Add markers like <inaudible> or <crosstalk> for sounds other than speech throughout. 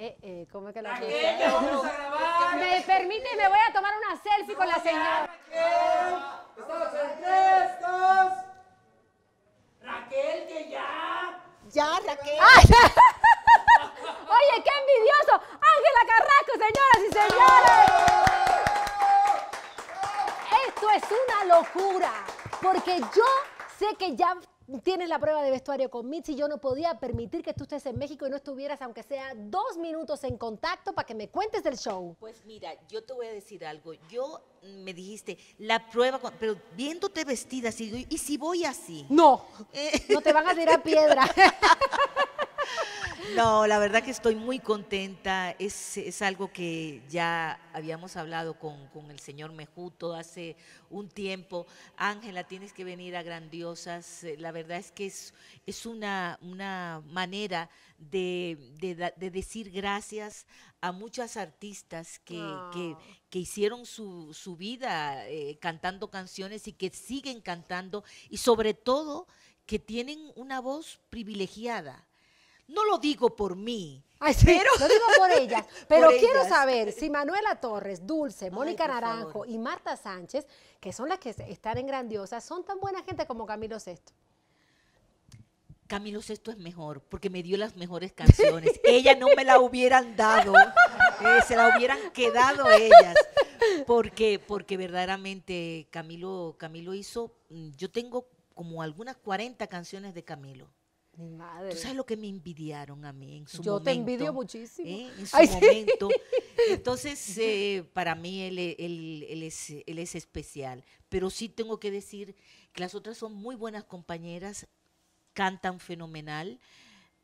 Eh, eh, ¿Cómo es que a grabar! <laughs> Me permite, me voy a tomar una selfie con la señora. Estamos en tres, Raquel, que ya. Ya, Raquel. <laughs> Oye, qué envidioso. Ángela Carrasco, señoras y señores. Esto es una locura, porque yo sé que ya tienes la prueba de vestuario con Mitzi, yo no podía permitir que tú estés en México y no estuvieras, aunque sea dos minutos en contacto, para que me cuentes del show. Pues mira, yo te voy a decir algo. Yo mm, me dijiste, la prueba, pero viéndote vestida así, y si voy así. No, eh. no te van a tirar piedra. <laughs> No, la verdad que estoy muy contenta. Es, es algo que ya habíamos hablado con, el señor Mejuto hace un tiempo. Ángela, tienes que venir a Grandiosas. Eh, la verdad es que es, una, manera de, decir gracias a muchas artistas que, que, ah. que hicieron su, vida eh, cantando canciones y que siguen cantando y sobre todo que tienen una voz privilegiada no lo digo por mí. pero... Lo digo por <laughs> ellas. Pero quiero saber si Manuela Torres, Dulce, Mónica Naranjo y Marta Sánchez, que son las que están en Grandiosas, son tan buena gente como Camilo Sesto. Camilo Sesto es mejor, porque me dio las mejores canciones. <laughs> ellas no me la hubieran dado, eh, se la hubieran quedado ellas. Porque, porque verdaderamente Camilo, Camilo hizo, mm, yo tengo como algunas 40 canciones de Camilo. Mi madre. Tú sabes lo que me envidiaron a mí en su momento. Yo te envidio muchísimo. ¿Eh? En su momento. <laughs> Entonces, eh, para mí él, es, especial. Pero sí tengo que decir que las otras son muy buenas compañeras, cantan fenomenal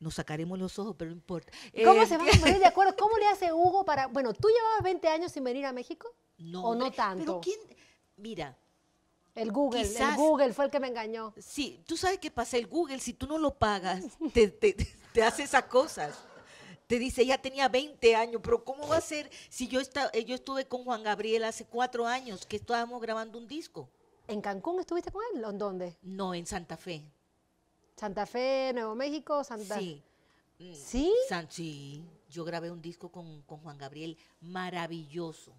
nos sacaremos los ojos, pero no importa. ¿Cómo eh, se van a <laughs> poner de acuerdo? ¿Cómo le hace Hugo para...? Bueno, ¿tú llevabas 20 años sin venir a México? No. ¿O no tanto? Pero ¿quién...? Mira, el Google, el Google fue el que me engañó. Sí, tú sabes qué pasa, el Google, si tú no lo pagas, <laughs> te, hace esas cosas. Te dice, ya tenía 20 años, pero ¿cómo va a ser si yo, eh, yo estuve con Juan Gabriel hace cuatro años que estábamos grabando un disco? ¿En Cancún estuviste con él? ¿O en dónde? No, en Santa Fe. Santa Fe, Nuevo México, Santa Sí. Mm, ¿Sí? sí. Yo grabé un disco con, con Juan Gabriel maravilloso.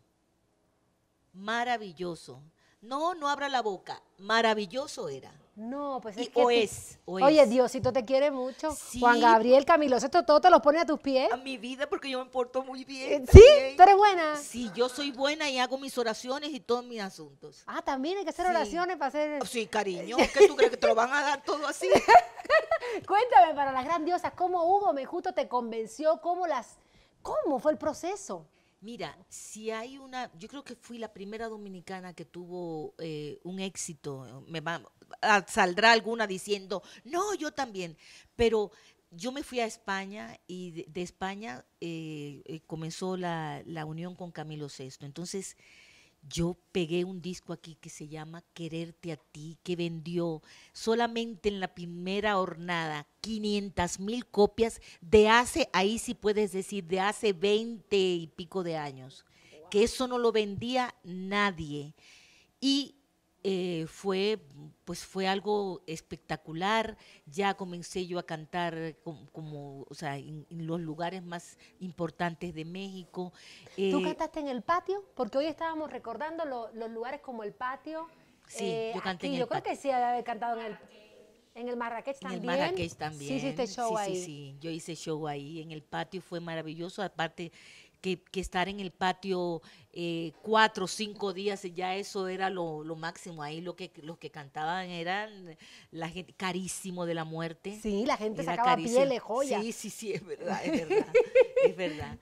Maravilloso. No, no abra la boca. Maravilloso era. No, pues es que. O es, o Oye, Diosito te quiere mucho. Juan Gabriel, Camilo, esto todo te lo pone a tus pies. A mi vida, porque yo me porto muy bien. Eh, ¿Sí? ¿Tú eres buena? Sí, yo soy buena y hago mis oraciones y todos mis asuntos. Ah, también hay que hacer oraciones para hacer. Oh, sí, cariño, ¿es <laughs> que tú crees que te lo van a dar todo así? <laughs> Cuéntame para las grandiosas, ¿cómo Hugo me justo te convenció? ¿Cómo las.? ¿Cómo fue el proceso? Mira, si hay una, yo creo que fui la primera dominicana que tuvo eh, un éxito. Me va, ah, saldrá alguna diciendo, no, yo también. Pero yo me fui a España y de, España eh, eh, comenzó la, la, unión con Camilo VI. Entonces, yo pegué un disco aquí que se llama Quererte a ti, que vendió solamente en la primera hornada 500 mil copias de hace, ahí sí puedes decir, de hace 20 y pico de años, que eso no lo vendía nadie. Y eh, fue, pues fue algo espectacular. Ya comencé yo a cantar como, o sea, en, los lugares más importantes de México. ¿Tú eh, cantaste en el patio? Porque hoy estábamos recordando los lugares como el patio. Sí, eh, yo canté en el Yo creo que sí había cantado en el en el Marrakech también. En Marrakech este también. Sí, hiciste show ahí. Sí, sí, yo hice show ahí. En el patio fue maravilloso. Aparte, que, que estar en el patio eh, cuatro o cinco días, ya eso era lo, máximo. Ahí lo que, los que cantaban eran la gente, carísimo de la muerte. Sí, la gente sacaba pieles, joyas. Sí, sí, sí, es verdad, es <laughs> verdad, es verdad.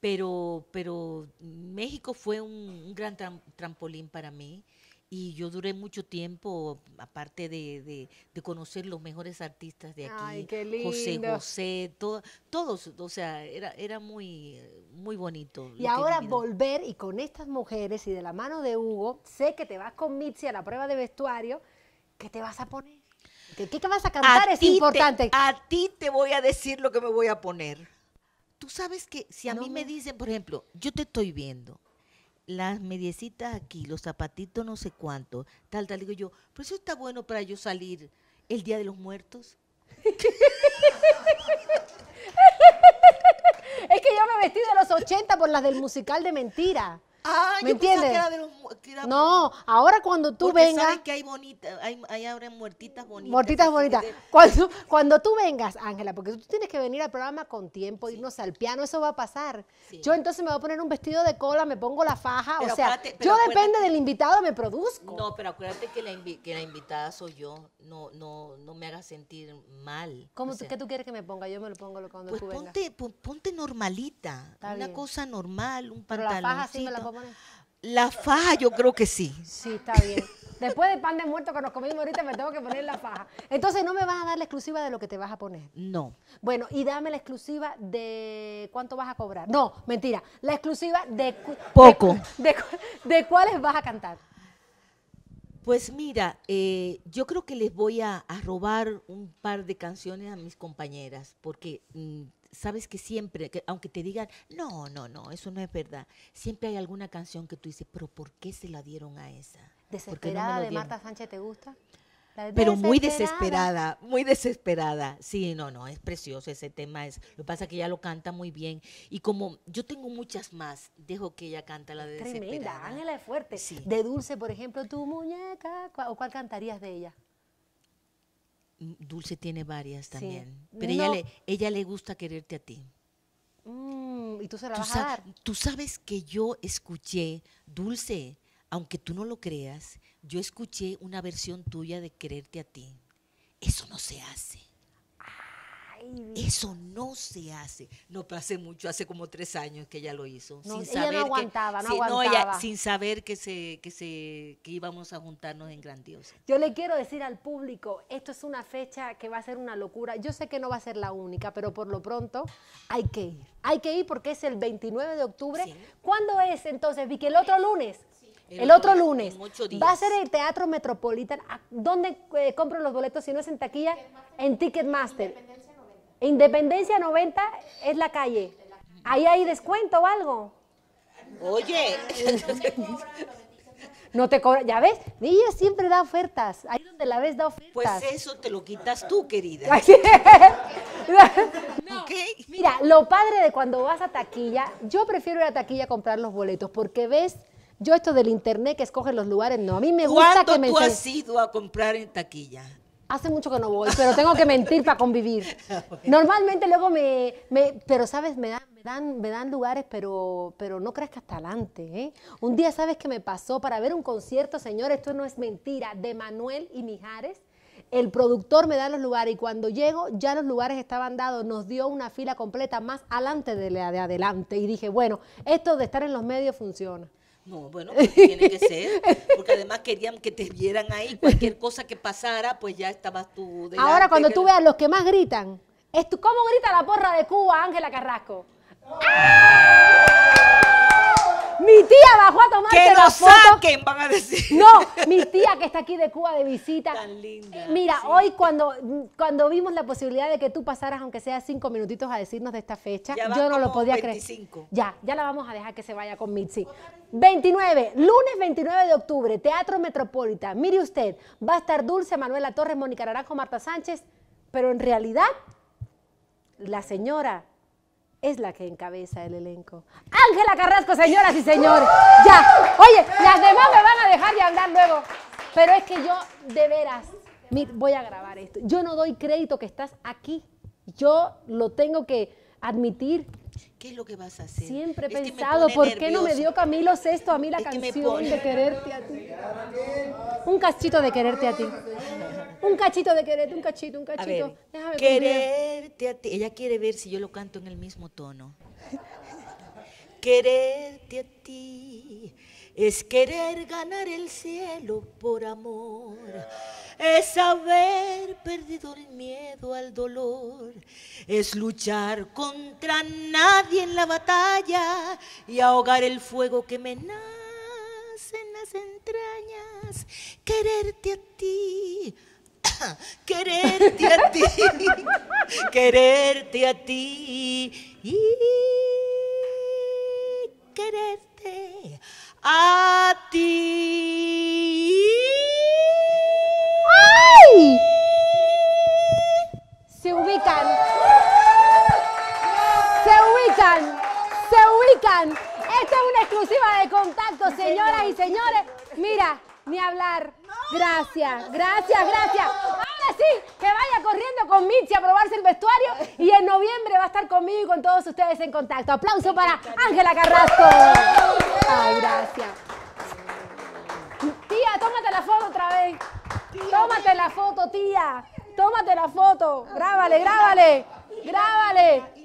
Pero, pero México fue un, un gran trampolín para mí y yo duré mucho tiempo, aparte de, conocer los mejores artistas de aquí, Ay, qué lindo. José José, todos, o sea, era, era muy, muy bonito. Y ahora volver y con estas mujeres y de la mano de Hugo, sé que te vas con Mitzi a la prueba de vestuario, ¿qué te vas a poner? ¿Qué, te vas a cantar? es importante. a ti te voy a decir lo que me voy a poner. Tú sabes que si a mí me dicen, por ejemplo, yo te estoy viendo, las mediecitas aquí, los zapatitos no sé cuánto, tal, tal. Digo yo, pero eso está bueno para yo salir el Día de los Muertos. <laughs> es que yo me vestí de los 80 por las del musical de mentira. Ah, ¿Me entiendes? de los no, ahora cuando tú vengas... Sabes que hay bonitas, hay, ahora muertitas bonitas. Muertitas bonitas. Cuando, tú vengas, Ángela, porque tú tienes que venir al programa con tiempo, irnos al piano, eso va a pasar. Yo entonces me voy a poner un vestido de cola, me pongo la faja, o sea, yo depende del invitado, me produzco. No, pero acuérdate que la, invitada soy yo, no, no, no me hagas sentir mal. ¿Cómo tú, ¿Qué tú quieres que me ponga? Yo me lo pongo cuando pues tú ponte, vengas. Ponte normalita, una cosa normal, un pantalón. la la faja yo creo que sí. Sí, está bien. Después del pan de muerto que nos comimos ahorita, me tengo que poner la faja. Entonces, ¿no me vas a dar la exclusiva de lo que te vas a poner? No. Bueno, y dame la exclusiva de cuánto vas a cobrar. No, mentira. La exclusiva de... Poco. De, cuáles vas a cantar. Pues mira, eh, yo creo que les voy a, robar un par de canciones a mis compañeras, porque mm, sabes que siempre, que aunque te digan, no, no, no, eso no es verdad, siempre hay alguna canción que tú dices, pero ¿por qué se la dieron a esa? ¿Desesperada de Marta Sánchez te gusta? pero muy desesperada, muy desesperada. Sí, no, no, es precioso ese tema. Es, lo que pasa es que ella lo canta muy bien. Y como yo tengo muchas más, dejo que ella canta la de Tremenda, Ángela es fuerte. Sí. De Dulce, por ejemplo, tu muñeca, ¿o cuál cantarías de ella? Dulce tiene varias también. Pero ella, le, ella le gusta quererte a ti. Mm, y tú Tú sabes que yo escuché, Dulce, aunque tú no lo creas, yo escuché una versión tuya de quererte a ti. Eso no se hace. Eso no se hace. No, hace mucho, hace como tres años que ella lo hizo. sin saber no aguantaba, que, sin saber que, se, que, se, íbamos a juntarnos en Grandiosa. Yo le quiero decir al público, esto es una fecha que va a ser una locura. Yo sé que no va a ser la única, pero por lo pronto hay que ir. Hay que ir porque es el 29 de octubre. ¿Cuándo es entonces, Vi que ¿El otro lunes? El, otro, lunes. Va a ser el Teatro Metropolitano ¿Dónde eh, compro los boletos si no es en taquilla? En Ticketmaster. Independencia 90 es la calle. Ahí hay descuento o algo. Oye. No te cobra, ya ves, ella siempre da ofertas, ahí donde la ves da pues ofertas. Pues eso te lo quitas tú, querida. <laughs> Mira, lo padre de cuando vas a taquilla, yo prefiero ir a taquilla a comprar los boletos, porque ves, yo esto del internet que escoge los lugares, no, a mí me gusta que me... ¿Cuánto tú has ido a comprar en taquilla? Hace mucho que no voy, pero tengo que mentir para convivir. <laughs> Ah, Normalmente luego me, me pero sabes, me dan, me dan, me dan lugares, pero, pero no crees que hasta adelante. ¿eh? Un día, ¿sabes qué me pasó? Para ver un concierto, señor, esto no es mentira, de Manuel y Mijares. El productor me da los lugares y cuando llego ya los lugares estaban dados, nos dio una fila completa más adelante de de adelante y dije, bueno, esto de estar en los medios funciona. No, bueno, pues tiene que ser, porque además querían que te vieran ahí, cualquier cosa que pasara, pues ya estabas tú. de Ahora cuando tú veas los que más gritan, ¿cómo grita la porra de Cuba, Ángela Carrasco? ¡Ah! Mi tía bajó a tomarse que nos saquen, van a decir. No, mi tía que está aquí de Cuba de visita. Tan linda. Eh, mira, hoy cuando, cuando vimos la posibilidad de que tú pasaras, aunque sea cinco minutitos, a decirnos de esta fecha, yo no lo podía creer. Ya, ya la vamos a dejar que se vaya con Mitzi. 29, lunes 29 de octubre, Teatro Metropolitan. Mire usted, va a estar Dulce, Manuela Torres, Mónica Naranjo, Marta Sánchez, pero en realidad la señora es la que encabeza el elenco. Ángela Carrasco, señoras y señores. Ya. Oye, las demás me van a dejar de andar luego. Pero es que yo, de veras, voy a grabar esto. Yo no doy crédito que estás aquí. Yo lo tengo que admitir. ¿qué es lo que vas a hacer? Siempre he pensado, ¿por qué no me dio Camilo esto a mí la canción de quererte a ti? Un cachito de quererte a ti. Un cachito de quererte, un cachito, un cachito. A ver, quererte a ti. Ella quiere ver si yo lo canto en el mismo tono. quererte a ti es querer ganar el cielo por amor es haber perdido el miedo al dolor, es luchar contra nadie en la batalla y ahogar el fuego que me nace en las entrañas, quererte a ti. <coughs> Quererte a ti, <coughs> quererte a ti y quererte a ti. Esta es una exclusiva de contacto, señoras y señores. Mira, ni hablar. Gracias, gracias, gracias. Ahora sí, que vaya corriendo con Michi a probarse el vestuario y en noviembre va a estar conmigo y con todos ustedes en contacto. Aplauso para Ángela Carrasco. Ay, gracias. Tía, tómate la foto otra vez. Tómate la foto, tía. Tómate la foto. Grábale, grábale. Grábale.